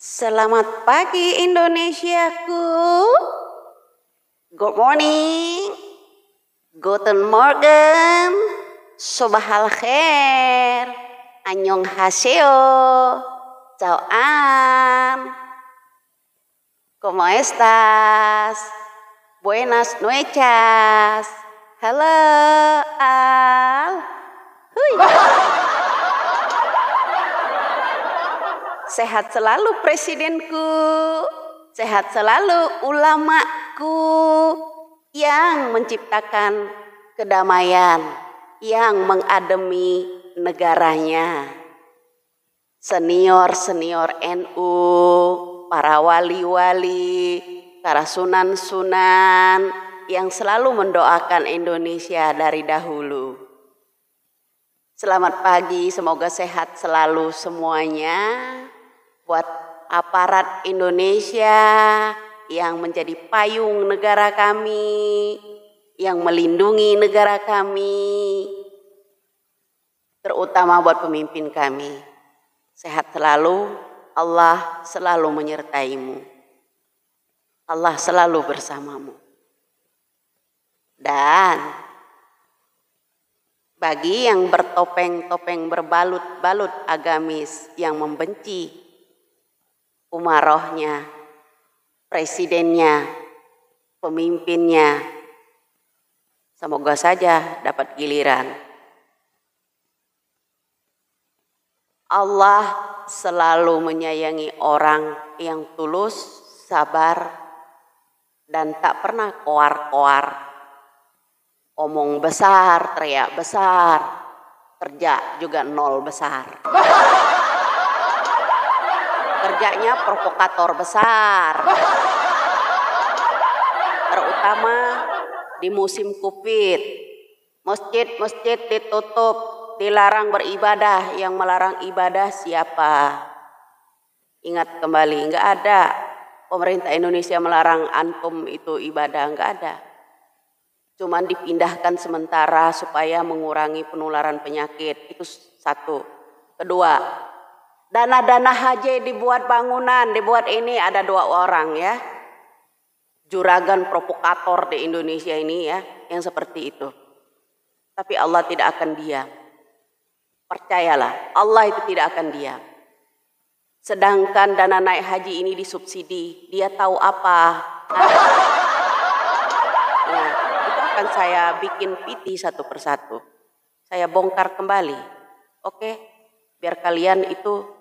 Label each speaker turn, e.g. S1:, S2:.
S1: Selamat pagi Indonesiaku. Good morning. Guten Morgen. Sobahal khair. Anyong haseo. am, Como estas? Buenas noches. Hello, Al. Hui. Sehat selalu presidenku, sehat selalu ulamaku yang menciptakan kedamaian, yang mengademi negaranya. Senior-senior NU, para wali-wali, para sunan-sunan yang selalu mendoakan Indonesia dari dahulu. Selamat pagi, semoga sehat selalu semuanya buat aparat Indonesia yang menjadi payung negara kami, yang melindungi negara kami, terutama buat pemimpin kami. Sehat selalu, Allah selalu menyertaimu. Allah selalu bersamamu. Dan bagi yang bertopeng-topeng berbalut-balut agamis yang membenci umarohnya, presidennya, pemimpinnya. Semoga saja dapat giliran. Allah selalu menyayangi orang yang tulus, sabar, dan tak pernah koar-koar. Omong besar, teriak besar, kerja juga nol besar kerjanya provokator besar. Terutama di musim Covid. Masjid-masjid ditutup, dilarang beribadah. Yang melarang ibadah siapa? Ingat kembali, nggak ada pemerintah Indonesia melarang antum itu ibadah, nggak ada. Cuman dipindahkan sementara supaya mengurangi penularan penyakit, itu satu. Kedua, Dana-dana haji dibuat bangunan, dibuat ini ada dua orang ya. Juragan provokator di Indonesia ini ya, yang seperti itu. Tapi Allah tidak akan diam. Percayalah, Allah itu tidak akan diam. Sedangkan dana naik haji ini disubsidi, dia tahu apa. Nah, itu akan saya bikin piti satu persatu. Saya bongkar kembali. Oke, biar kalian itu